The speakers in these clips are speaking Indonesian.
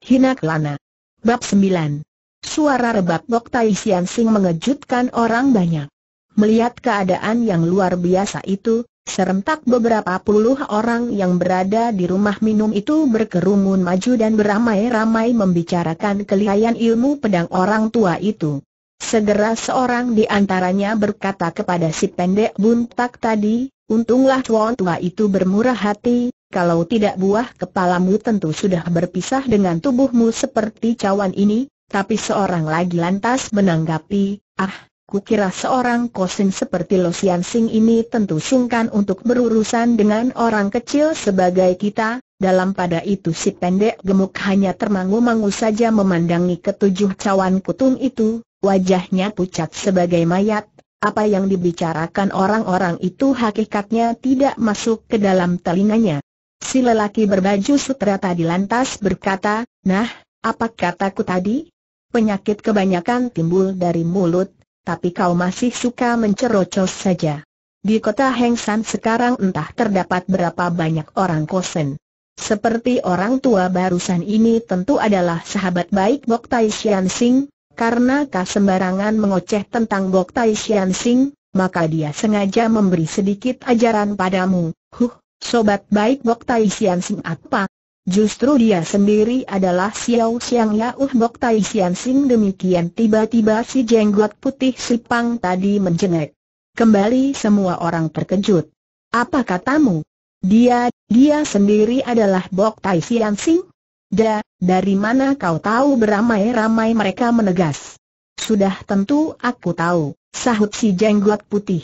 Hina Kelana. Bab 9. Suara rebab Bok Tai Sian Sing mengejutkan orang banyak. Melihat keadaan yang luar biasa itu, serentak beberapa puluh orang yang berada di rumah minum itu berkerumun maju dan beramai-ramai membicarakan kelihayan ilmu pedang orang tua itu. Segera seorang di antaranya berkata kepada si pendek buntak tadi, untunglah tuan tua itu bermurah hati, kalau tidak buah kepalamu tentu sudah berpisah dengan tubuhmu seperti cawan ini, tapi seorang lagi lantas menanggapi, ah, kukira seorang kosin seperti Lo Sian Sing ini tentu sungkan untuk berurusan dengan orang kecil sebagai kita, dalam pada itu si pendek gemuk hanya termangu-mangu saja memandangi ketujuh cawan kutung itu, wajahnya pucat sebagai mayat, apa yang dibicarakan orang-orang itu hakikatnya tidak masuk ke dalam telinganya. Si lelaki berbaju sutra tadi lantas berkata, nah, apa kataku tadi? Penyakit kebanyakan timbul dari mulut, tapi kau masih suka mencerocos saja. Di kota Hengsan sekarang entah terdapat berapa banyak orang kosen. Seperti orang tua barusan ini tentu adalah sahabat baik Bok Tai Xian Sing, karena kah sembarangan mengoceh tentang Bok Tai Xian Sing, maka dia sengaja memberi sedikit ajaran padamu. Huh, Sobat baik Bok Tai Sian Sing apa? Justru dia sendiri adalah Xiao Xiang Yauh Bok Tai Sian Sing demikian tiba-tiba si jenggot putih si Pang tadi menjengek. Kembali semua orang terkejut. Apa katamu? Dia, dia sendiri adalah Bok Tai Sian Sing? Da, dari mana kau tahu beramai-ramai mereka menegas? Sudah tentu aku tahu, sahut si jenggot putih.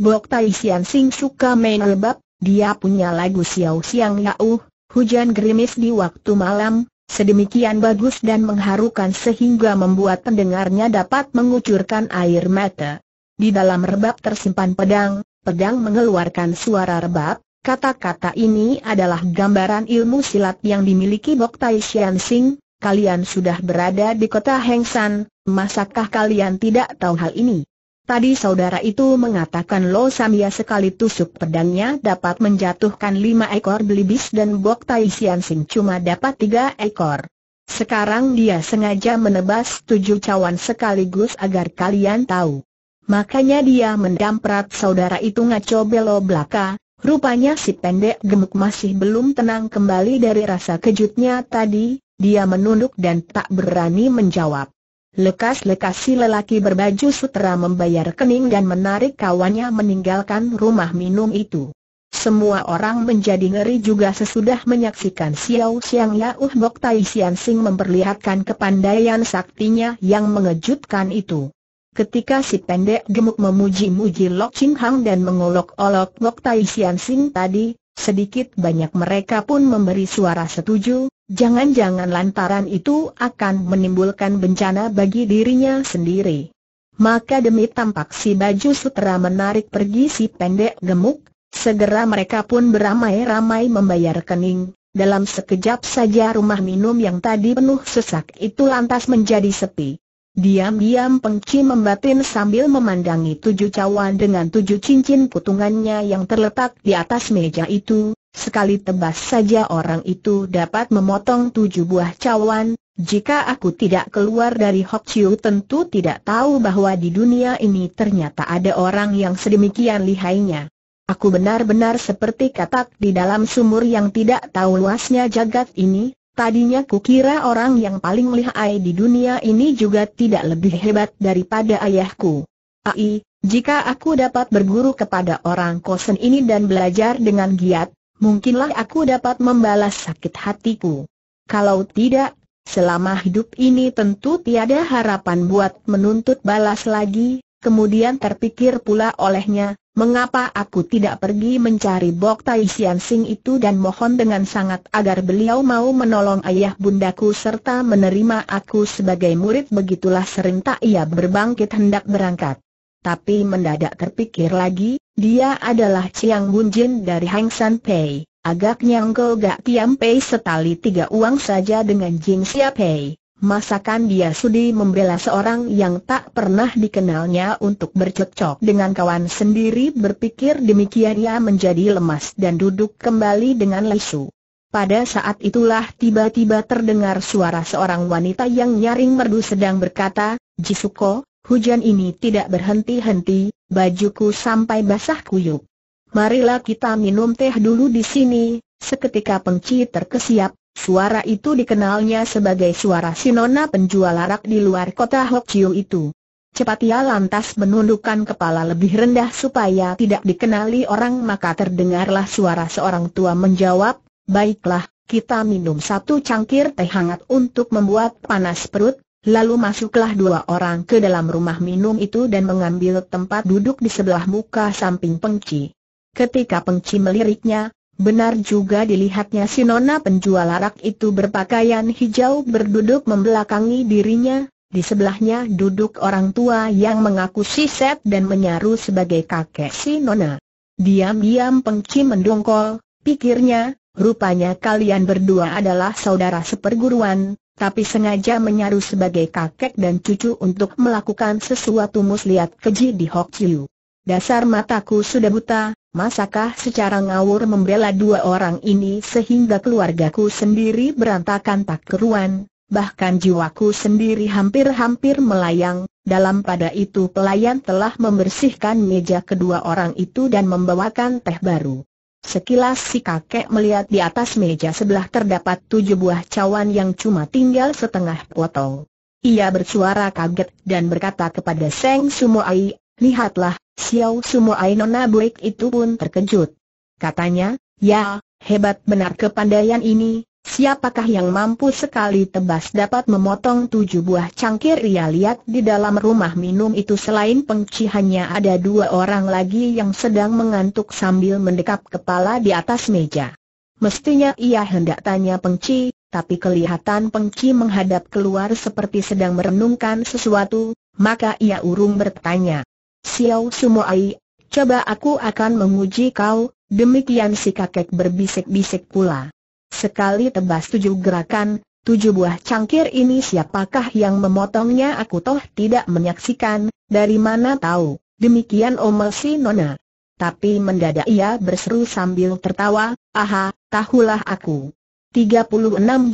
Bok Tai Sian Sing suka main lebab, dia punya lagu Xiao Xiang Yau, hujan gerimis di waktu malam, sedemikian bagus dan mengharukan sehingga membuat pendengarnya dapat mengucurkan air mata. Di dalam rebab tersimpan pedang, pedang mengeluarkan suara rebab, Kata-kata ini adalah gambaran ilmu silat yang dimiliki Bok Tai Xian Sing. Kalian sudah berada di kota Hengsan, masakah kalian tidak tahu hal ini? Tadi saudara itu mengatakan Lo Samia sekali tusuk pedangnya dapat menjatuhkan lima ekor belibis dan Bok Tai Sian Sing cuma dapat tiga ekor. Sekarang dia sengaja menebas tujuh cawan sekaligus agar kalian tahu. Makanya dia mendamprat saudara itu ngaco belo belaka, rupanya si pendek gemuk masih belum tenang kembali dari rasa kejutnya tadi, dia menunduk dan tak berani menjawab. Lekas-lekas si lelaki berbaju sutera membayar kening dan menarik kawannya meninggalkan rumah minum itu. Semua orang menjadi ngeri juga sesudah menyaksikan Xiao Xiang Yauh Bok Tai Sian Sing memperlihatkan kepandaian saktinya yang mengejutkan itu. Ketika si pendek gemuk memuji-muji Lok Ching Hang dan mengolok-olok Bok Tai Sian Sing tadi, sedikit banyak mereka pun memberi suara setuju, Jangan-jangan lantaran itu akan menimbulkan bencana bagi dirinya sendiri. Maka demi tampak si baju sutera menarik pergi si pendek gemuk, segera mereka pun beramai-ramai membayar kening. Dalam sekejap saja rumah minum yang tadi penuh sesak itu lantas menjadi sepi. Diam-diam pengci membatin sambil memandangi tujuh cawan dengan tujuh cincin putungannya yang terletak di atas meja itu, Sekali tebas saja orang itu dapat memotong tujuh buah cawan, jika aku tidak keluar dari Hok Chiu tentu tidak tahu bahwa di dunia ini ternyata ada orang yang sedemikian lihainya. Aku benar-benar seperti katak di dalam sumur yang tidak tahu luasnya jagat ini, tadinya kukira orang yang paling lihai di dunia ini juga tidak lebih hebat daripada ayahku. Ai, jika aku dapat berguru kepada orang kosen ini dan belajar dengan giat, mungkinlah aku dapat membalas sakit hatiku. Kalau tidak, selama hidup ini tentu tiada harapan buat menuntut balas lagi, kemudian terpikir pula olehnya, mengapa aku tidak pergi mencari Bok Tai Sian Sing itu dan mohon dengan sangat agar beliau mau menolong ayah bundaku serta menerima aku sebagai murid begitulah sering ia berbangkit hendak berangkat. Tapi mendadak terpikir lagi, dia adalah Chiang Bunjin dari Hang San Pei, agaknya Ngol Gak Tiam Pei setali tiga uang saja dengan Jing Sia Pei. Masakan dia sudi membela seorang yang tak pernah dikenalnya untuk bercocok dengan kawan sendiri berpikir demikian ia menjadi lemas dan duduk kembali dengan lesu. Pada saat itulah tiba-tiba terdengar suara seorang wanita yang nyaring merdu sedang berkata, Jisuko, hujan ini tidak berhenti-henti, Bajuku sampai basah kuyuk. Marilah kita minum teh dulu di sini, seketika pengci terkesiap, suara itu dikenalnya sebagai suara Sinona penjual arak di luar kota Hok itu. Cepat ia lantas menundukkan kepala lebih rendah supaya tidak dikenali orang maka terdengarlah suara seorang tua menjawab, Baiklah, kita minum satu cangkir teh hangat untuk membuat panas perut, Lalu masuklah dua orang ke dalam rumah minum itu dan mengambil tempat duduk di sebelah muka samping Pengci. Ketika Pengci meliriknya, benar juga dilihatnya si nona penjual larak itu berpakaian hijau berduduk membelakangi dirinya, di sebelahnya duduk orang tua yang mengaku siset dan menyaru sebagai kakek si nona. Diam-diam Pengci mendongkol, pikirnya, rupanya kalian berdua adalah saudara seperguruan, tapi sengaja menyaruh sebagai kakek dan cucu untuk melakukan sesuatu muslihat keji di Hok Chiu. Dasar mataku sudah buta, masakah secara ngawur membela dua orang ini sehingga keluargaku sendiri berantakan tak keruan, bahkan jiwaku sendiri hampir-hampir melayang, dalam pada itu pelayan telah membersihkan meja kedua orang itu dan membawakan teh baru. Sekilas si kakek melihat di atas meja sebelah terdapat tujuh buah cawan yang cuma tinggal setengah potong. Ia bersuara kaget dan berkata kepada Seng Sumoai, lihatlah, Xiao Sumoai nona buik itu pun terkejut. Katanya, ya, hebat benar kepandaian ini, Siapakah yang mampu sekali tebas dapat memotong tujuh buah cangkir ia lihat di dalam rumah minum itu selain pengci ada dua orang lagi yang sedang mengantuk sambil mendekap kepala di atas meja. Mestinya ia hendak tanya pengci, tapi kelihatan pengci menghadap keluar seperti sedang merenungkan sesuatu, maka ia urung bertanya. Xiao Sumoai, coba aku akan menguji kau, demikian si kakek berbisik-bisik pula. Sekali tebas tujuh gerakan, tujuh buah cangkir ini siapakah yang memotongnya aku toh tidak menyaksikan, dari mana tahu, demikian omel si Nona. Tapi mendadak ia berseru sambil tertawa, aha, tahulah aku. 36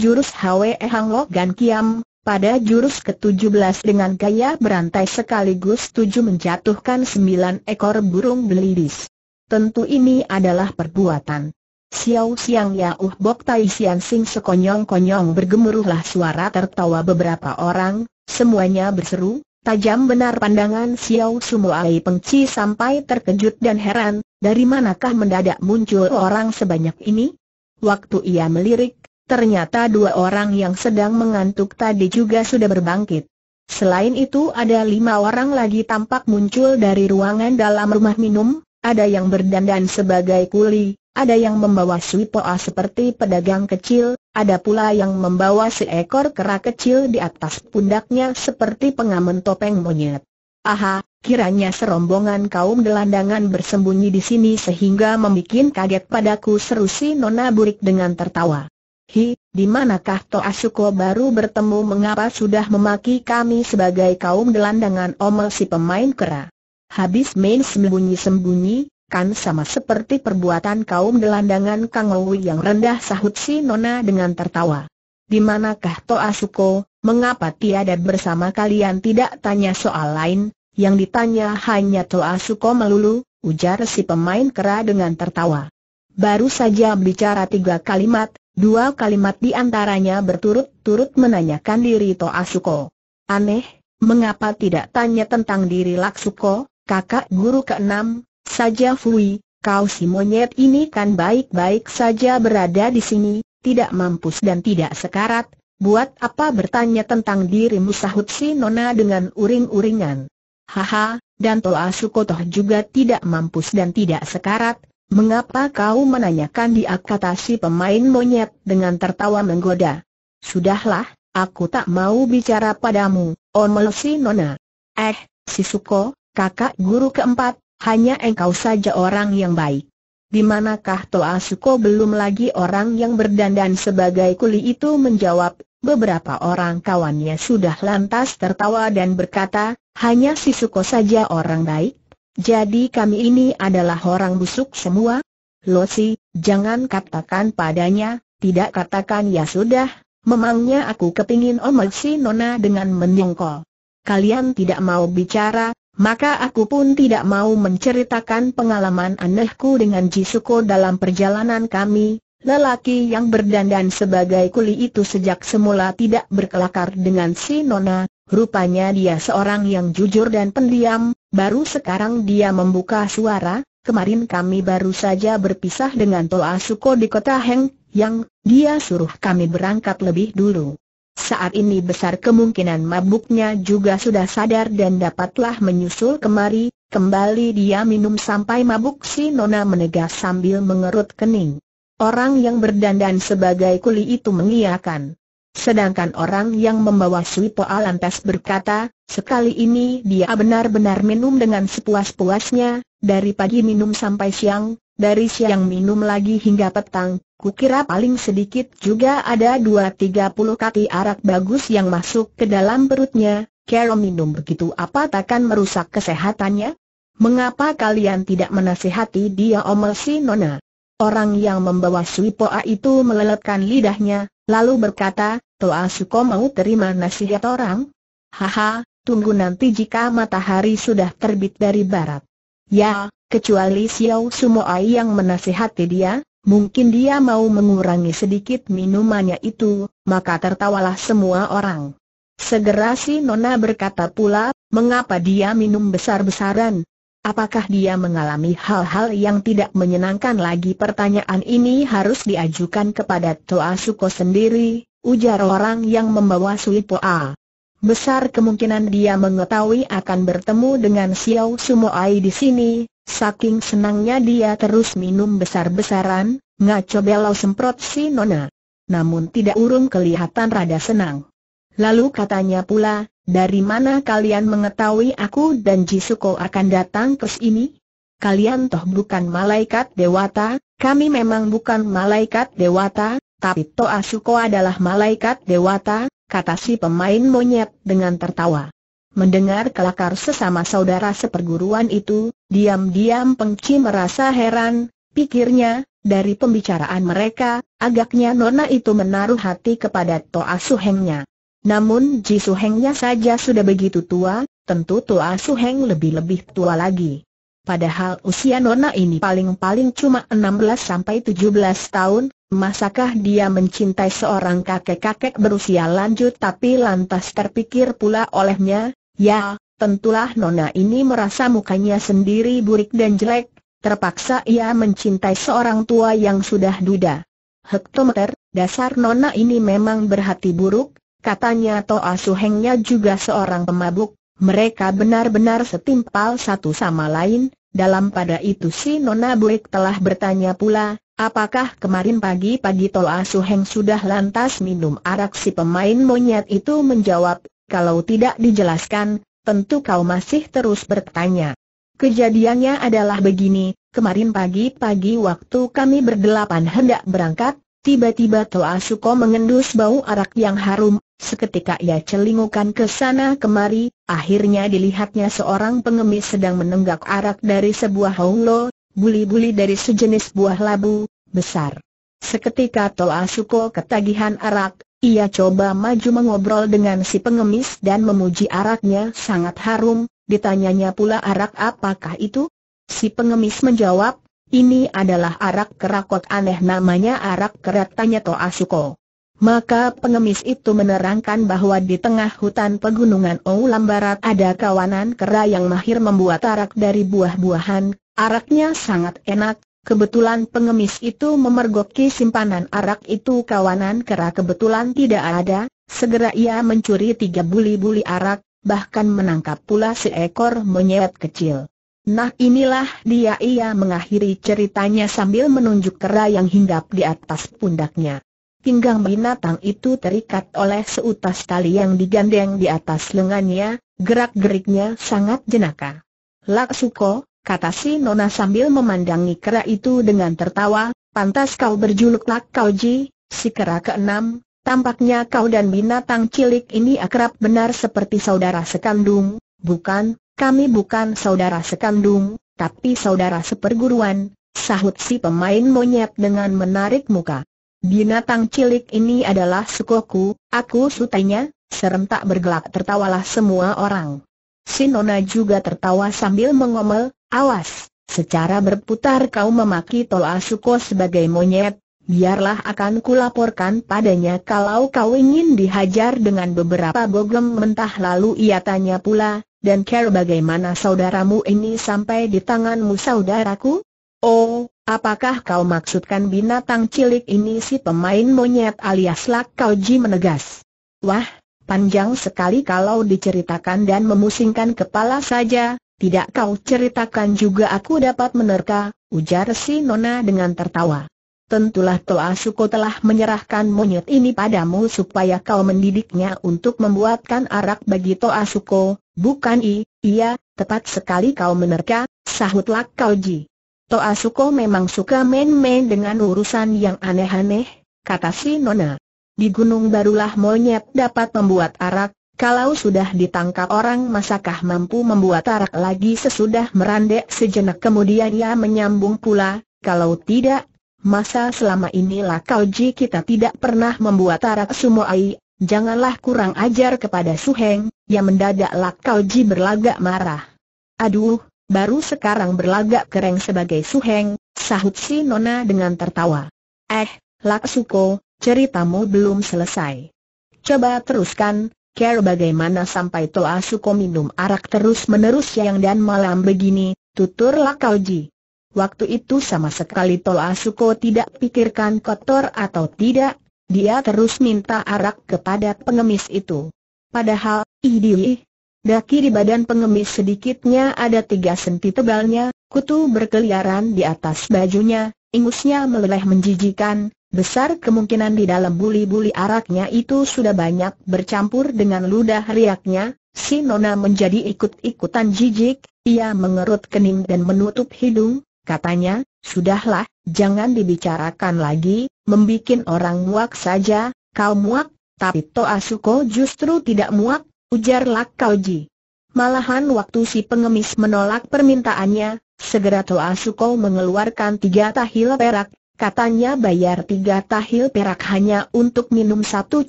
jurus Hwe Hang Logan Kiam, pada jurus ke-17 dengan gaya berantai sekaligus tujuh menjatuhkan sembilan ekor burung belidis. Tentu ini adalah perbuatan Xiao Xiang Ya Uh Bok Tai Xiang Sing sekonyong-konyong bergemuruhlah suara tertawa beberapa orang, semuanya berseru, tajam benar pandangan Xiao Sumuai Pengci sampai terkejut dan heran, dari manakah mendadak muncul orang sebanyak ini? Waktu ia melirik, ternyata dua orang yang sedang mengantuk tadi juga sudah berbangkit. Selain itu ada lima orang lagi tampak muncul dari ruangan dalam rumah minum, ada yang berdandan sebagai kuli, ada yang membawa swipoa seperti pedagang kecil, ada pula yang membawa seekor kera kecil di atas pundaknya seperti pengamen topeng monyet. Aha, kiranya serombongan kaum delandangan bersembunyi di sini sehingga membuat kaget padaku seru si Nona Burik dengan tertawa. Hi, di manakah Toasuko baru bertemu mengapa sudah memaki kami sebagai kaum delandangan omel si pemain kera? Habis main sembunyi-sembunyi, kan sama seperti perbuatan kaum gelandangan Kang Owi yang rendah sahut si Nona dengan tertawa. Di manakah Suko, mengapa tiada bersama kalian tidak tanya soal lain, yang ditanya hanya Suko melulu, ujar si pemain kera dengan tertawa. Baru saja bicara tiga kalimat, dua kalimat di antaranya berturut-turut menanyakan diri Suko. Aneh, mengapa tidak tanya tentang diri Laksuko, kakak guru keenam, saja Fui, kau si monyet ini kan baik-baik saja berada di sini, tidak mampus dan tidak sekarat, buat apa bertanya tentang dirimu sahut si Nona dengan uring-uringan. Haha, dan Toa Sukotoh juga tidak mampus dan tidak sekarat, mengapa kau menanyakan di kata si pemain monyet dengan tertawa menggoda. Sudahlah, aku tak mau bicara padamu, omel si Nona. Eh, si Suko, kakak guru keempat, hanya engkau saja orang yang baik. Di manakah Suko belum lagi orang yang berdandan sebagai kuli itu menjawab, beberapa orang kawannya sudah lantas tertawa dan berkata, hanya si Suko saja orang baik, jadi kami ini adalah orang busuk semua? Lo Losi, jangan katakan padanya, tidak katakan ya sudah, memangnya aku kepingin omel si Nona dengan menyongkol. Kalian tidak mau bicara, maka aku pun tidak mau menceritakan pengalaman anehku dengan Jisuko dalam perjalanan kami, lelaki yang berdandan sebagai kuli itu sejak semula tidak berkelakar dengan si Nona, rupanya dia seorang yang jujur dan pendiam, baru sekarang dia membuka suara, kemarin kami baru saja berpisah dengan Toa Suko di kota Heng, yang dia suruh kami berangkat lebih dulu. Saat ini besar kemungkinan mabuknya juga sudah sadar dan dapatlah menyusul kemari, kembali dia minum sampai mabuk si Nona menegas sambil mengerut kening. Orang yang berdandan sebagai kuli itu mengiyakan. Sedangkan orang yang membawa Suipo Alantes berkata, sekali ini dia benar-benar minum dengan sepuas-puasnya, dari pagi minum sampai siang, dari siang minum lagi hingga petang, kukira paling sedikit juga ada dua tiga puluh kati arak bagus yang masuk ke dalam perutnya, kalau minum begitu apa takkan merusak kesehatannya? Mengapa kalian tidak menasihati dia omel si Nona? Orang yang membawa swipoa itu meleletkan lidahnya, lalu berkata, Toa Suko mau terima nasihat orang? Haha, tunggu nanti jika matahari sudah terbit dari barat. Ya, kecuali Xiao Sumoai yang menasihati dia, mungkin dia mau mengurangi sedikit minumannya itu, maka tertawalah semua orang. Segera si Nona berkata pula, mengapa dia minum besar-besaran? Apakah dia mengalami hal-hal yang tidak menyenangkan lagi? Pertanyaan ini harus diajukan kepada Toa Suko sendiri, ujar orang yang membawa Poa. Besar kemungkinan dia mengetahui akan bertemu dengan Xiao Sumo Ai di sini, saking senangnya dia terus minum besar-besaran, ngaco belau semprot si Nona. Namun tidak urung kelihatan rada senang. Lalu katanya pula, dari mana kalian mengetahui aku dan Jisuko akan datang ke sini? Kalian toh bukan malaikat dewata, kami memang bukan malaikat dewata, tapi Toa Suko adalah malaikat dewata, kata si pemain monyet dengan tertawa. Mendengar kelakar sesama saudara seperguruan itu, diam-diam Pengci merasa heran, pikirnya, dari pembicaraan mereka, agaknya Nona itu menaruh hati kepada Toa Suhengnya. Namun Ji Suhengnya saja sudah begitu tua, tentu Toa Suheng lebih-lebih tua lagi. Padahal usia Nona ini paling-paling cuma 16-17 sampai tahun, masakah dia mencintai seorang kakek-kakek berusia lanjut tapi lantas terpikir pula olehnya, ya, tentulah Nona ini merasa mukanya sendiri burik dan jelek, terpaksa ia mencintai seorang tua yang sudah duda. Hektometer, dasar Nona ini memang berhati buruk, katanya Toa Suhengnya juga seorang pemabuk, mereka benar-benar setimpal satu sama lain, dalam pada itu si Nona Buik telah bertanya pula, apakah kemarin pagi-pagi Tol Asuheng sudah lantas minum arak si pemain monyet itu menjawab, kalau tidak dijelaskan, tentu kau masih terus bertanya. Kejadiannya adalah begini, kemarin pagi-pagi waktu kami berdelapan hendak berangkat, tiba-tiba Tol Asuko mengendus bau arak yang harum, Seketika ia celingukan ke sana kemari, akhirnya dilihatnya seorang pengemis sedang menenggak arak dari sebuah honglo, buli-buli dari sejenis buah labu, besar. Seketika Toa Asuko ketagihan arak, ia coba maju mengobrol dengan si pengemis dan memuji araknya sangat harum, ditanyanya pula arak apakah itu? Si pengemis menjawab, ini adalah arak kerakot aneh namanya arak kerat tanya Suko. Maka pengemis itu menerangkan bahwa di tengah hutan pegunungan Oulam Barat ada kawanan kera yang mahir membuat arak dari buah-buahan, araknya sangat enak, kebetulan pengemis itu memergoki simpanan arak itu kawanan kera kebetulan tidak ada, segera ia mencuri tiga buli-buli arak, bahkan menangkap pula seekor monyet kecil. Nah inilah dia ia mengakhiri ceritanya sambil menunjuk kera yang hinggap di atas pundaknya. Pinggang binatang itu terikat oleh seutas tali yang digandeng di atas lengannya, gerak-geriknya sangat jenaka. Lak suko, kata si Nona sambil memandangi kera itu dengan tertawa, pantas kau berjuluk Lak Kauji, si kera keenam, tampaknya kau dan binatang cilik ini akrab benar seperti saudara sekandung, bukan, kami bukan saudara sekandung, tapi saudara seperguruan, sahut si pemain monyet dengan menarik muka. Binatang cilik ini adalah sukoku, aku sutanya, serentak bergelak tertawalah semua orang. Sinona juga tertawa sambil mengomel, awas, secara berputar kau memaki Toa Suko sebagai monyet, biarlah akan kulaporkan padanya kalau kau ingin dihajar dengan beberapa bogem mentah lalu ia tanya pula, dan care bagaimana saudaramu ini sampai di tanganmu saudaraku? Oh, apakah kau maksudkan binatang cilik ini si pemain monyet alias Lak Kau Ji menegas? Wah, panjang sekali kalau diceritakan dan memusingkan kepala saja, tidak kau ceritakan juga aku dapat menerka, ujar si Nona dengan tertawa. Tentulah Toa Suko telah menyerahkan monyet ini padamu supaya kau mendidiknya untuk membuatkan arak bagi Toa Suko, bukan i, iya, tepat sekali kau menerka, sahutlah Kauji. Toa Suko memang suka main-main dengan urusan yang aneh-aneh, kata si Nona. Di gunung barulah monyet dapat membuat arak, kalau sudah ditangkap orang masakah mampu membuat arak lagi sesudah merandek sejenak kemudian ia menyambung pula, kalau tidak, masa selama inilah kauji kita tidak pernah membuat arak sumoai, janganlah kurang ajar kepada Suheng, yang mendadaklah kau ji berlagak marah. Aduh, baru sekarang berlagak kereng sebagai suheng, sahut si Nona dengan tertawa. Eh, Laksuko, ceritamu belum selesai. Coba teruskan, care bagaimana sampai Toa Suko minum arak terus-menerus siang dan malam begini, tutur Lakauji. Waktu itu sama sekali Toa Suko tidak pikirkan kotor atau tidak, dia terus minta arak kepada pengemis itu. Padahal, idih, Daki di badan pengemis sedikitnya ada tiga senti tebalnya, kutu berkeliaran di atas bajunya, ingusnya meleleh menjijikan, besar kemungkinan di dalam buli-buli araknya itu sudah banyak bercampur dengan ludah riaknya, si Nona menjadi ikut-ikutan jijik, ia mengerut kening dan menutup hidung, katanya, sudahlah, jangan dibicarakan lagi, membuat orang muak saja, kau muak, tapi Toa Suko justru tidak muak, ujar Lak Kauji. Malahan waktu si pengemis menolak permintaannya, segera Toa Suko mengeluarkan tiga tahil perak, katanya bayar tiga tahil perak hanya untuk minum satu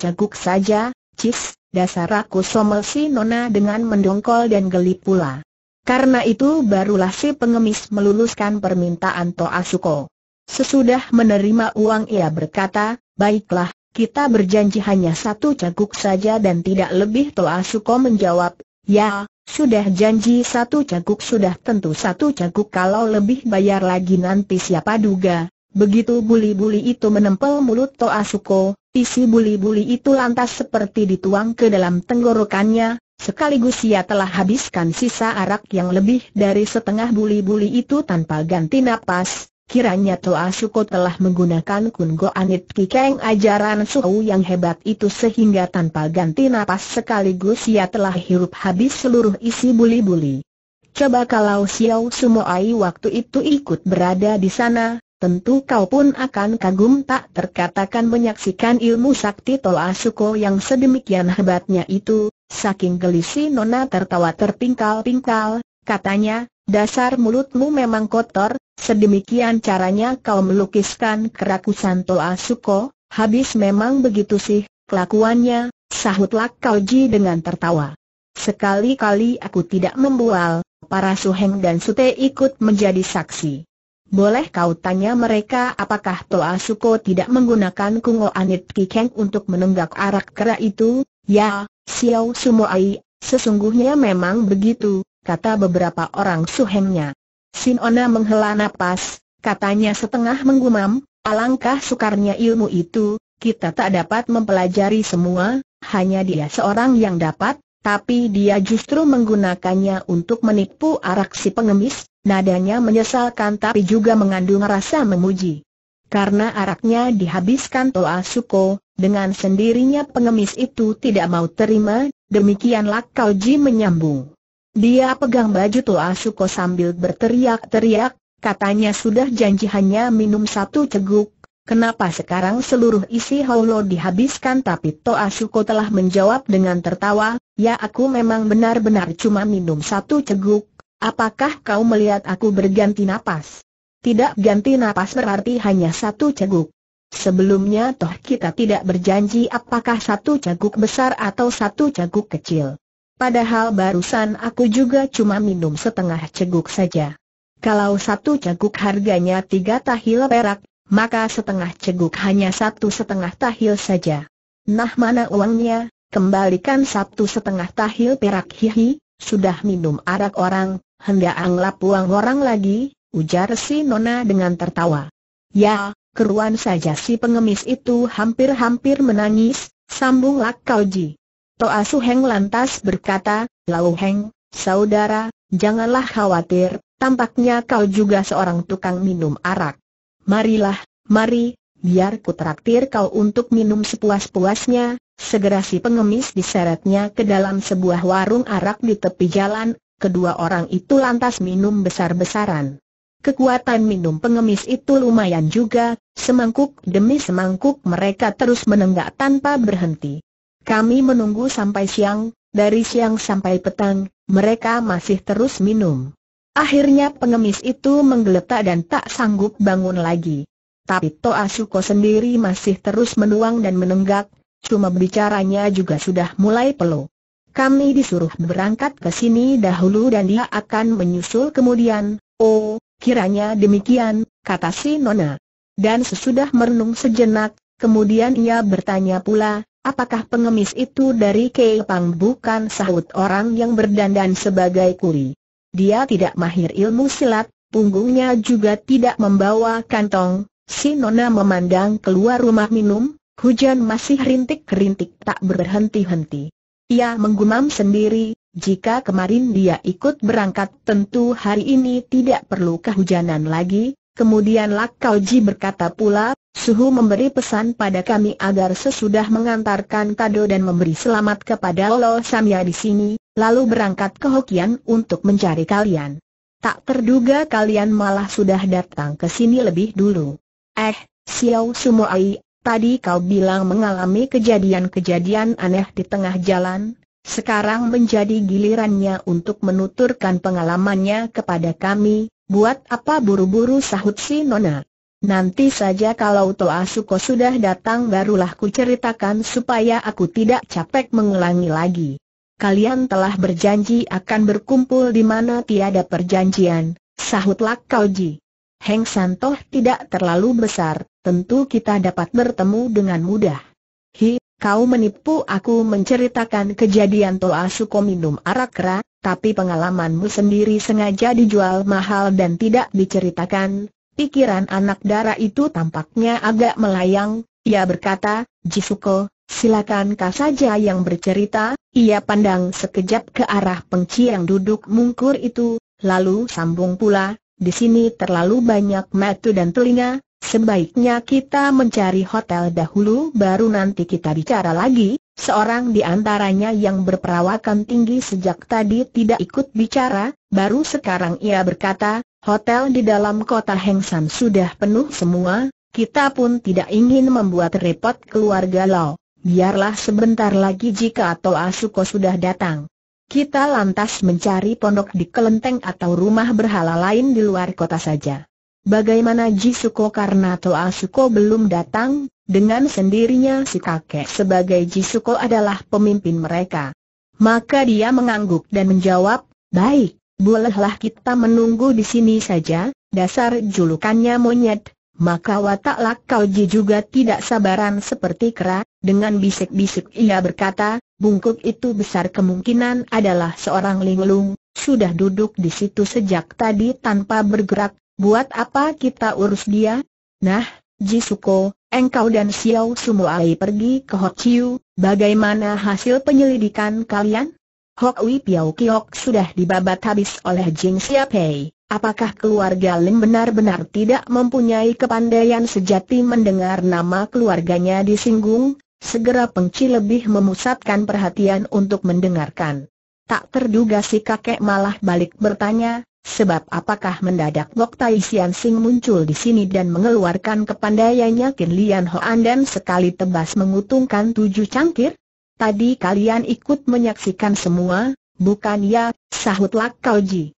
caguk saja, cis, dasar aku somel si nona dengan mendongkol dan geli pula. Karena itu barulah si pengemis meluluskan permintaan Toa Suko. Sesudah menerima uang ia berkata, baiklah, kita berjanji hanya satu caguk saja dan tidak lebih Toa Suko menjawab, ya, sudah janji satu caguk sudah tentu satu caguk kalau lebih bayar lagi nanti siapa duga. Begitu buli-buli itu menempel mulut Toa Suko, isi buli-buli itu lantas seperti dituang ke dalam tenggorokannya, Sekaligus ia telah habiskan sisa arak yang lebih dari setengah buli-buli itu tanpa ganti napas, Kiranya Toa Suko telah menggunakan Kun Go Anit Kikeng ajaran Suhu yang hebat itu sehingga tanpa ganti napas sekaligus ia telah hirup habis seluruh isi buli-buli. Coba kalau Xiao Sumoai waktu itu ikut berada di sana, tentu kau pun akan kagum tak terkatakan menyaksikan ilmu sakti Toa Suko yang sedemikian hebatnya itu, saking gelisih Nona tertawa terpingkal-pingkal, katanya, Dasar mulutmu memang kotor, sedemikian caranya kau melukiskan kerakusan Toa Suko, habis memang begitu sih, kelakuannya, sahut kau Kauji dengan tertawa. Sekali-kali aku tidak membual, para Suheng dan Sute ikut menjadi saksi. Boleh kau tanya mereka apakah Toa Suko tidak menggunakan Kungo Anit Kikeng untuk menenggak arak kera itu? Ya, Xiao Sumoai, sesungguhnya memang begitu, kata beberapa orang Sin Sinona menghela nafas, katanya setengah menggumam, alangkah sukarnya ilmu itu, kita tak dapat mempelajari semua, hanya dia seorang yang dapat, tapi dia justru menggunakannya untuk menipu arak si pengemis, nadanya menyesalkan tapi juga mengandung rasa memuji. Karena araknya dihabiskan Toa Suko, dengan sendirinya pengemis itu tidak mau terima, demikianlah Kauji menyambung. Dia pegang baju Tua Suko sambil berteriak-teriak, katanya sudah janji hanya minum satu ceguk, Kenapa sekarang seluruh isi Haulo dihabiskan tapi Toa Suko telah menjawab dengan tertawa, ya aku memang benar-benar cuma minum satu ceguk, apakah kau melihat aku berganti napas? Tidak ganti napas berarti hanya satu ceguk. Sebelumnya toh kita tidak berjanji apakah satu ceguk besar atau satu ceguk kecil. Padahal barusan aku juga cuma minum setengah ceguk saja. Kalau satu ceguk harganya tiga tahil perak, maka setengah ceguk hanya satu setengah tahil saja. Nah mana uangnya, kembalikan satu setengah tahil perak hihi, sudah minum arak orang, hendak anglap uang orang lagi, ujar si Nona dengan tertawa. Ya, keruan saja si pengemis itu hampir-hampir menangis, sambunglah ji. Toa Suheng lantas berkata, Lau Heng, saudara, janganlah khawatir, tampaknya kau juga seorang tukang minum arak. Marilah, mari, biar ku traktir kau untuk minum sepuas-puasnya. Segera si pengemis diseretnya ke dalam sebuah warung arak di tepi jalan, kedua orang itu lantas minum besar-besaran. Kekuatan minum pengemis itu lumayan juga, semangkuk demi semangkuk mereka terus menenggak tanpa berhenti. Kami menunggu sampai siang, dari siang sampai petang, mereka masih terus minum. Akhirnya pengemis itu menggeletak dan tak sanggup bangun lagi. Tapi Toa Suko sendiri masih terus menuang dan menenggak, cuma bicaranya juga sudah mulai pelu. Kami disuruh berangkat ke sini dahulu dan dia akan menyusul kemudian, oh, kiranya demikian, kata si Nona. Dan sesudah merenung sejenak, kemudian ia bertanya pula, Apakah pengemis itu dari Keipang bukan sahut orang yang berdandan sebagai kuli? Dia tidak mahir ilmu silat, punggungnya juga tidak membawa kantong. Si Nona memandang keluar rumah minum, hujan masih rintik-rintik tak berhenti-henti. Ia menggumam sendiri, jika kemarin dia ikut berangkat tentu hari ini tidak perlu kehujanan lagi, Kemudian Lak Kauji berkata pula, Suhu memberi pesan pada kami agar sesudah mengantarkan kado dan memberi selamat kepada Lo Samya di sini, lalu berangkat ke Hokian untuk mencari kalian. Tak terduga kalian malah sudah datang ke sini lebih dulu. Eh, Xiao Sumoai, tadi kau bilang mengalami kejadian-kejadian aneh di tengah jalan, sekarang menjadi gilirannya untuk menuturkan pengalamannya kepada kami, Buat apa buru-buru sahut si Nona? Nanti saja kalau Toa Suko sudah datang barulah ku ceritakan supaya aku tidak capek mengulangi lagi. Kalian telah berjanji akan berkumpul di mana tiada perjanjian, sahutlah kau Ji. Heng Santoh tidak terlalu besar, tentu kita dapat bertemu dengan mudah. Hi, kau menipu aku menceritakan kejadian Toa Suko minum arak kera, tapi pengalamanmu sendiri sengaja dijual mahal dan tidak diceritakan, pikiran anak dara itu tampaknya agak melayang, ia berkata, Jisuko, silakan kau saja yang bercerita, ia pandang sekejap ke arah pengci yang duduk mungkur itu, lalu sambung pula, di sini terlalu banyak mata dan telinga, sebaiknya kita mencari hotel dahulu baru nanti kita bicara lagi, Seorang di antaranya yang berperawakan tinggi sejak tadi tidak ikut bicara, baru sekarang ia berkata, hotel di dalam kota Hengsan sudah penuh semua, kita pun tidak ingin membuat repot keluarga Lau. Biarlah sebentar lagi jika atau Asuko sudah datang. Kita lantas mencari pondok di kelenteng atau rumah berhala lain di luar kota saja. Bagaimana Jisuko karena Toa Suko belum datang, dengan sendirinya si kakek sebagai Jisuko adalah pemimpin mereka. Maka dia mengangguk dan menjawab, baik, bolehlah kita menunggu di sini saja, dasar julukannya monyet. Maka wataklah kau Ji juga tidak sabaran seperti kera, dengan bisik-bisik ia berkata, bungkuk itu besar kemungkinan adalah seorang linglung, sudah duduk di situ sejak tadi tanpa bergerak, Buat apa kita urus dia? Nah, Jisuko, engkau dan Xiao Sumuai pergi ke Hok Chiu, bagaimana hasil penyelidikan kalian? Hok Wei Piao Kiok sudah dibabat habis oleh Jing Siapei. Apakah keluarga Lim benar-benar tidak mempunyai kepandaian sejati mendengar nama keluarganya disinggung? Segera Pengci lebih memusatkan perhatian untuk mendengarkan. Tak terduga si kakek malah balik bertanya, Sebab apakah mendadak Lok Tai Sian Sing muncul di sini dan mengeluarkan kepandaiannya Kin Lian Hoan dan sekali tebas mengutungkan tujuh cangkir? Tadi kalian ikut menyaksikan semua, bukan ya, sahut Lak Kau Ji.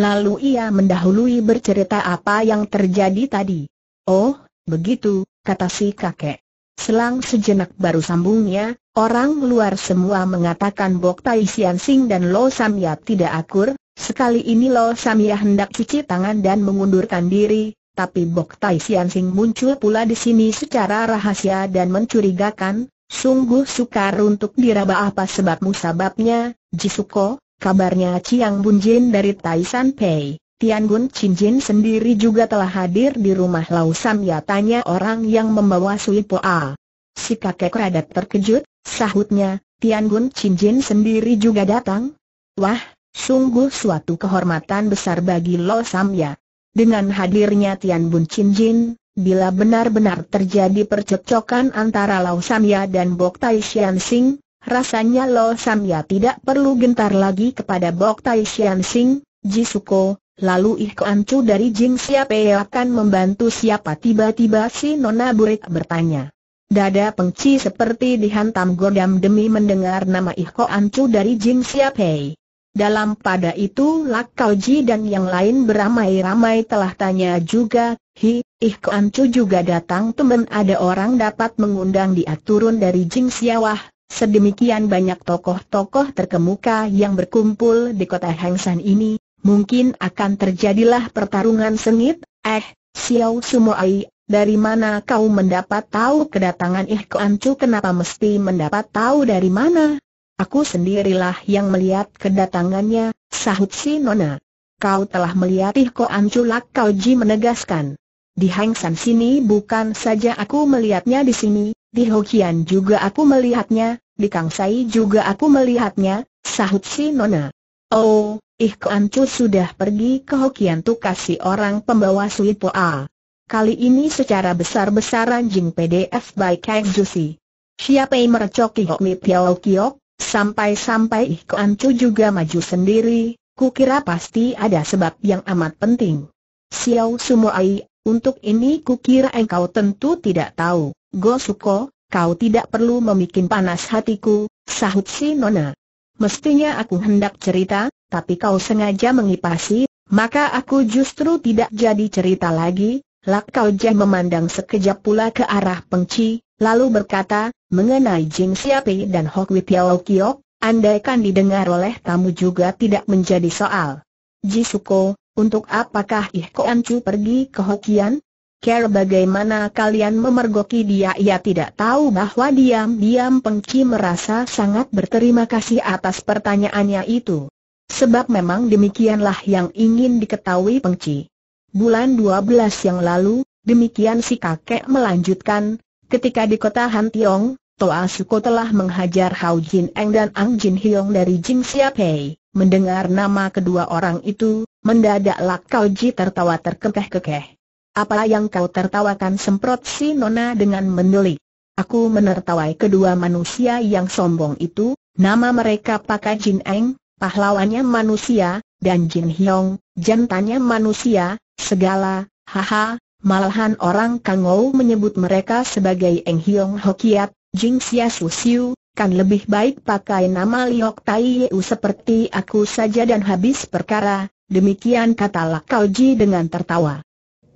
Lalu ia mendahului bercerita apa yang terjadi tadi. Oh, begitu, kata si kakek. Selang sejenak baru sambungnya, orang luar semua mengatakan Bok Tai Sian Sing dan Lo Sam Yap tidak akur, Sekali ini Lo Samia hendak cuci tangan dan mengundurkan diri, tapi Bok Tai Sian Sing muncul pula di sini secara rahasia dan mencurigakan, sungguh sukar untuk diraba apa sebab musababnya, Jisuko, kabarnya Chiang Bunjin dari Tai San Pei. Tian Gun Chin Jin sendiri juga telah hadir di rumah Lau Sam ya tanya orang yang membawa Sui Po A. Si kakek radat terkejut, sahutnya, Tian Gun Chin Jin sendiri juga datang? Wah, Sungguh suatu kehormatan besar bagi Lo Samya. Dengan hadirnya Tian Bun Chin Jin, bila benar-benar terjadi percekcokan antara Lau Samya dan Bok Tai Shian Sing, rasanya Lo Samya tidak perlu gentar lagi kepada Bok Tai Shian Sing, Jisuko, lalu Ih Kuan Chu dari Jing siapa yang akan membantu siapa tiba-tiba si Nona Burik bertanya. Dada pengci seperti dihantam godam demi mendengar nama Ih Kuan Chu dari Jing Siapei. Dalam pada itu Lakau Ji dan yang lain beramai-ramai telah tanya juga, Hi, Ih Kuan Chu juga datang temen, ada orang dapat mengundang dia turun dari Jing Siawah. Sedemikian banyak tokoh-tokoh terkemuka yang berkumpul di kota Hangsan ini, mungkin akan terjadilah pertarungan sengit, eh, Xiao Sumoai, dari mana kau mendapat tahu kedatangan Ih Kuan Chu kenapa mesti mendapat tahu dari mana? Aku sendirilah yang melihat kedatangannya, sahut si Nona. Kau telah melihat Ko Anculak Kau Ji menegaskan. Di Hangsan sini bukan saja aku melihatnya di sini, di Hokian juga aku melihatnya, di Kangsai juga aku melihatnya, sahut si Nona. Oh, Ih Ko Ancu sudah pergi ke Hokian tu kasih orang pembawa Sui Poa. Kali ini secara besar-besaran Jing PDF by Kang Jusi. Siapa yang merecoki Hokmi Piao Kiok? Sampai-sampai Ikoancu juga maju sendiri, kukira pasti ada sebab yang amat penting. Xiao Sumoai, untuk ini kukira engkau tentu tidak tahu, Gosuko, kau tidak perlu memikin panas hatiku, sahut si Nona. Mestinya aku hendak cerita, tapi kau sengaja mengipasi, maka aku justru tidak jadi cerita lagi, Lak Kau Jah memandang sekejap pula ke arah Pengci, lalu berkata, mengenai Jing Siapi dan Hokwi Piao Kiok, andaikan didengar oleh tamu juga tidak menjadi soal. Jisuko, untuk apakah Ih Koan Chu pergi ke Hokian? Care bagaimana kalian memergoki dia ia tidak tahu bahwa diam-diam Pengki merasa sangat berterima kasih atas pertanyaannya itu. Sebab memang demikianlah yang ingin diketahui Pengki. Bulan 12 yang lalu, demikian si kakek melanjutkan, Ketika di kota Hantiong, Toa Suko telah menghajar Hao Jin Eng dan Ang Jin Hyong dari Jing Siapei. Mendengar nama kedua orang itu, mendadak Kau Ji tertawa terkekeh-kekeh. Apa yang kau tertawakan semprot si Nona dengan mendeli? Aku menertawai kedua manusia yang sombong itu, nama mereka Pakai Jin Eng, pahlawannya manusia, dan Jin Hyong, jantannya manusia, segala, haha, Malahan orang Kangou menyebut mereka sebagai Eng Hiong Hokiat, Jing Sia Su Siu, kan lebih baik pakai nama Liok Tai Yeu seperti aku saja dan habis perkara, demikian kata Lakauji dengan tertawa.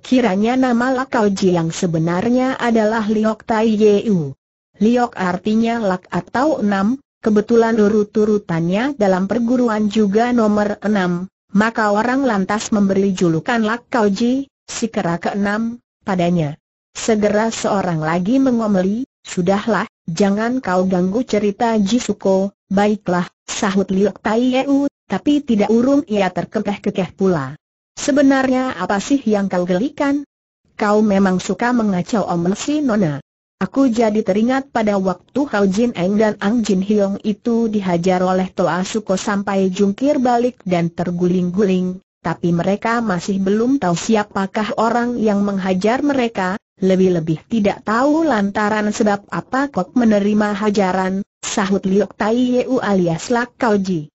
Kiranya nama Lakauji yang sebenarnya adalah Liok Tai Yeu. Liok artinya lak atau enam, kebetulan urut-urutannya dalam perguruan juga nomor enam, maka orang lantas memberi julukan Lak Ji si kera keenam, padanya. Segera seorang lagi mengomeli, Sudahlah, jangan kau ganggu cerita Jisuko, baiklah, sahut Liuk Tai Yeu, tapi tidak urung ia terkekeh-kekeh pula. Sebenarnya apa sih yang kau gelikan? Kau memang suka mengacau omel si Nona. Aku jadi teringat pada waktu Hao Jin Eng dan Ang Jin Hyong itu dihajar oleh Toa Suko sampai jungkir balik dan terguling-guling, tapi mereka masih belum tahu siapakah orang yang menghajar mereka, lebih-lebih tidak tahu lantaran sebab apa Kok menerima hajaran, sahut Liok Tai Yeu alias Lak Kauji.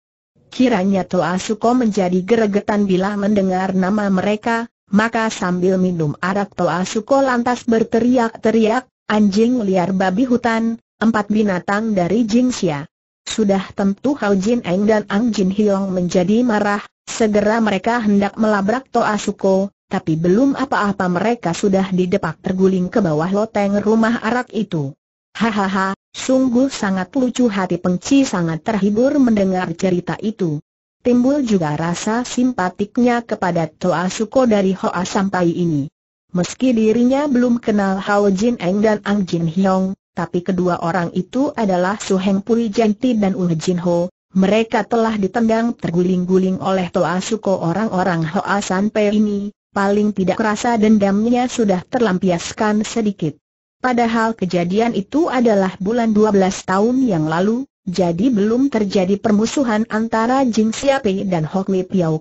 Kiranya Toa Suko menjadi geregetan bila mendengar nama mereka, maka sambil minum arak Toa Suko lantas berteriak-teriak, anjing liar babi hutan, empat binatang dari Jingxia. Sudah tentu Hao Jin Eng dan Ang Jin Hiong menjadi marah, Segera mereka hendak melabrak Toa Suko, tapi belum apa-apa mereka sudah didepak terguling ke bawah loteng rumah arak itu. Hahaha, sungguh sangat lucu hati pengci sangat terhibur mendengar cerita itu. Timbul juga rasa simpatiknya kepada Toa Suko dari Hoa Sampai ini. Meski dirinya belum kenal Hao Jin Eng dan Ang Jin Hyong, tapi kedua orang itu adalah Su Heng Pui Janti dan Uh Jin Ho, mereka telah ditendang terguling-guling oleh Toa Suko orang-orang Hoa Sanpe ini, paling tidak rasa dendamnya sudah terlampiaskan sedikit. Padahal kejadian itu adalah bulan 12 tahun yang lalu, jadi belum terjadi permusuhan antara Jing Siape dan Hok Piao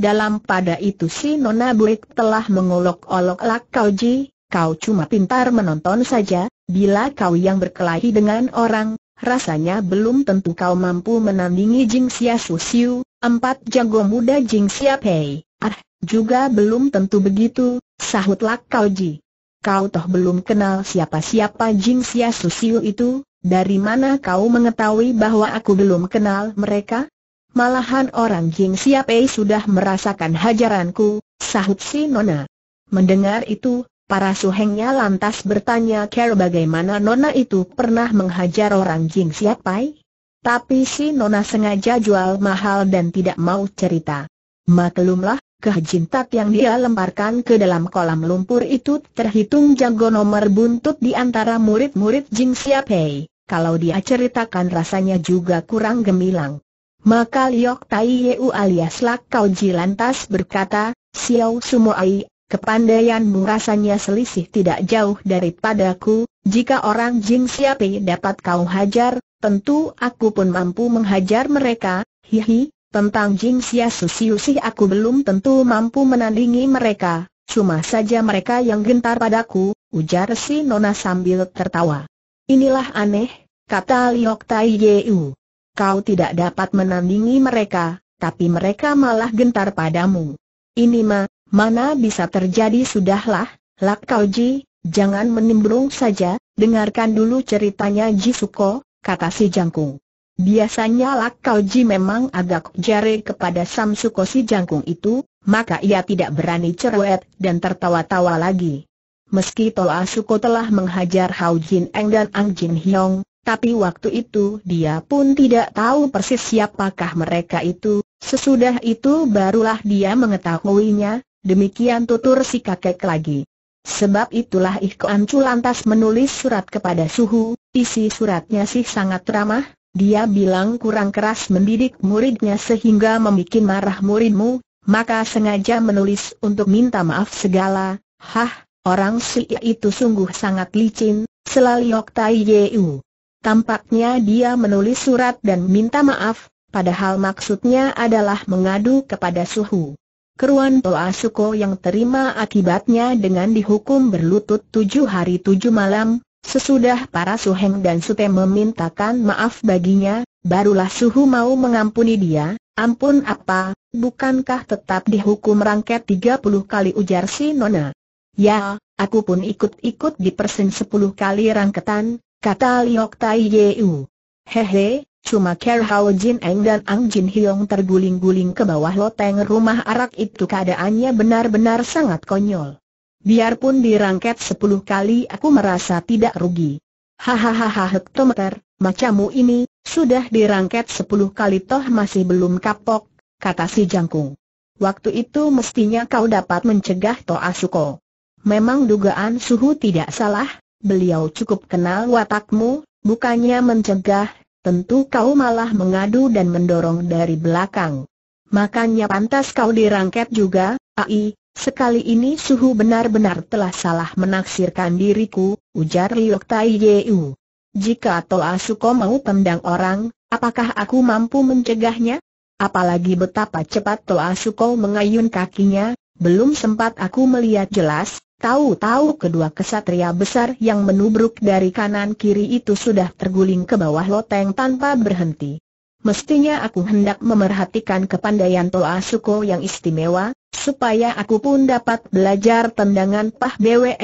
Dalam pada itu si Nona Buik telah mengolok-olok Lak Kau Ji, kau cuma pintar menonton saja, bila kau yang berkelahi dengan orang, rasanya belum tentu kau mampu menandingi Jing Xia Su Xiu, empat jago muda Jing Xia Pei. Ah, juga belum tentu begitu, sahutlah Lak Kau Ji. Kau toh belum kenal siapa-siapa Jing Xia Su Xiu itu, dari mana kau mengetahui bahwa aku belum kenal mereka? Malahan orang Jing Xia Pei sudah merasakan hajaranku, sahut si Nona. Mendengar itu, Para suhengnya lantas bertanya Care bagaimana Nona itu pernah menghajar orang Jing Siapai? Tapi si Nona sengaja jual mahal dan tidak mau cerita. Maklumlah, kehajintat yang dia lemparkan ke dalam kolam lumpur itu terhitung jago nomor buntut di antara murid-murid Jing Siapai. Kalau dia ceritakan rasanya juga kurang gemilang. Maka Liok Tai Yeu alias Lak Kau Ji lantas berkata, Xiao Sumo Ai Kepandaianmu rasanya selisih tidak jauh daripadaku, jika orang Jing Siapi dapat kau hajar, tentu aku pun mampu menghajar mereka, hihi, tentang Jing Sia Susiusi aku belum tentu mampu menandingi mereka, cuma saja mereka yang gentar padaku, ujar si Nona sambil tertawa. Inilah aneh, kata Liok Tai Yeu. Kau tidak dapat menandingi mereka, tapi mereka malah gentar padamu. Ini mah, Mana bisa terjadi sudahlah, Lak Ji, jangan menimbrung saja, dengarkan dulu ceritanya Ji Suko, kata si Jangkung. Biasanya Lak Ji memang agak jare kepada Sam Suko si Jangkung itu, maka ia tidak berani cerewet dan tertawa-tawa lagi. Meski Toa Suko telah menghajar Hao Jin Eng dan Ang Jin Hyong, tapi waktu itu dia pun tidak tahu persis siapakah mereka itu, sesudah itu barulah dia mengetahuinya, Demikian tutur si kakek lagi. Sebab itulah Ihkoan Chu lantas menulis surat kepada Suhu, isi suratnya sih sangat ramah, dia bilang kurang keras mendidik muridnya sehingga membuat marah muridmu, maka sengaja menulis untuk minta maaf segala, hah, orang si itu sungguh sangat licin, selaliok tai yeu. Tampaknya dia menulis surat dan minta maaf, padahal maksudnya adalah mengadu kepada Suhu. Keruan Toa Suko yang terima akibatnya dengan dihukum berlutut tujuh hari tujuh malam, sesudah para Suheng dan Sute memintakan maaf baginya, barulah Suhu mau mengampuni dia, ampun apa, bukankah tetap dihukum rangket tiga puluh kali ujar si Nona. Ya, aku pun ikut-ikut dipersen sepuluh kali rangketan, kata Liok Tai Yeu. Hehe, Cuma Ker Hao Jin Eng dan Ang Jin Hyong terguling-guling ke bawah loteng rumah arak itu keadaannya benar-benar sangat konyol. Biarpun dirangket sepuluh kali aku merasa tidak rugi. Hahaha hektometer, macammu ini, sudah dirangket sepuluh kali toh masih belum kapok, kata si jangkung. Waktu itu mestinya kau dapat mencegah Toa Asuko. Memang dugaan suhu tidak salah, beliau cukup kenal watakmu, bukannya mencegah, tentu kau malah mengadu dan mendorong dari belakang. Makanya pantas kau dirangket juga, ai, sekali ini suhu benar-benar telah salah menaksirkan diriku, ujar Liok Tai Yeu. Jika Toa Suko mau tendang orang, apakah aku mampu mencegahnya? Apalagi betapa cepat Toa Suko mengayun kakinya, belum sempat aku melihat jelas, Tahu-tahu kedua kesatria besar yang menubruk dari kanan-kiri itu sudah terguling ke bawah loteng tanpa berhenti. Mestinya aku hendak memerhatikan kepandaian Toa Suko yang istimewa, supaya aku pun dapat belajar tendangan Pah Bwe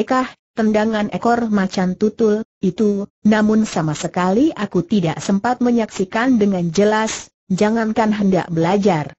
tendangan ekor macan tutul, itu, namun sama sekali aku tidak sempat menyaksikan dengan jelas, jangankan hendak belajar.